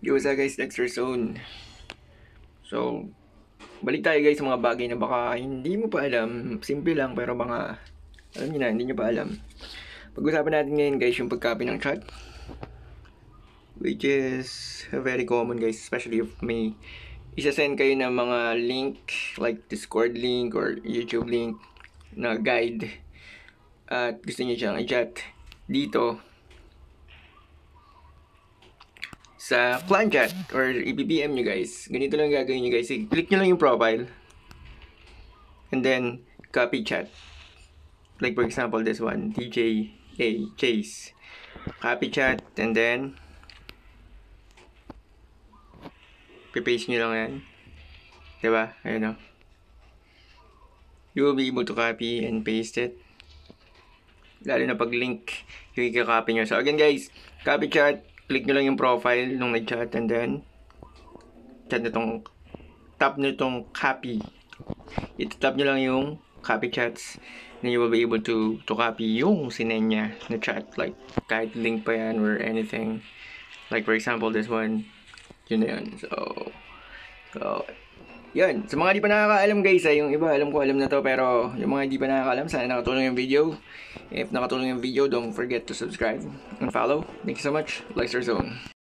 Yo, guys, Dexter Zone. So, balik tayo guys sa mga bagay na baka hindi mo pa alam. Simple lang, pero mga, alam niyo na, hindi niyo pa alam. Pag-usapan natin ngayon guys yung pag-copy ng chat. Which is very common guys, especially if may isa-send kayo ng mga link like Discord link or YouTube link na guide at gusto niyo siyang i-chat dito sa ClanChat or i-BBM nyo guys. Ganito lang gagawin nyo guys. click nyo lang yung profile and then copy chat. Like for example, this one, DJ A Chase. Copy chat and then pipaste nyo lang yan. Diba? Ayun o. Oh. You will be able to copy and paste it lalo na pag link yung i-copy nyo. So again guys, copy chat, click nyo lang yung profile nung nag-chat and then chat nitong tap nitong copy itatap nyo lang yung copy chats then you will be able to to copy yung sinend niya na chat like kahit link pa yan or anything like for example this one yun na yun so so yun, sa mga di pa nakakaalam guys, ay ah, yung iba alam ko alam na to pero yung mga di pa nakakaalam, sana nakatulong yung video. If nakatulong yung video, don't forget to subscribe and follow. Thank you so much. Lexer Zone.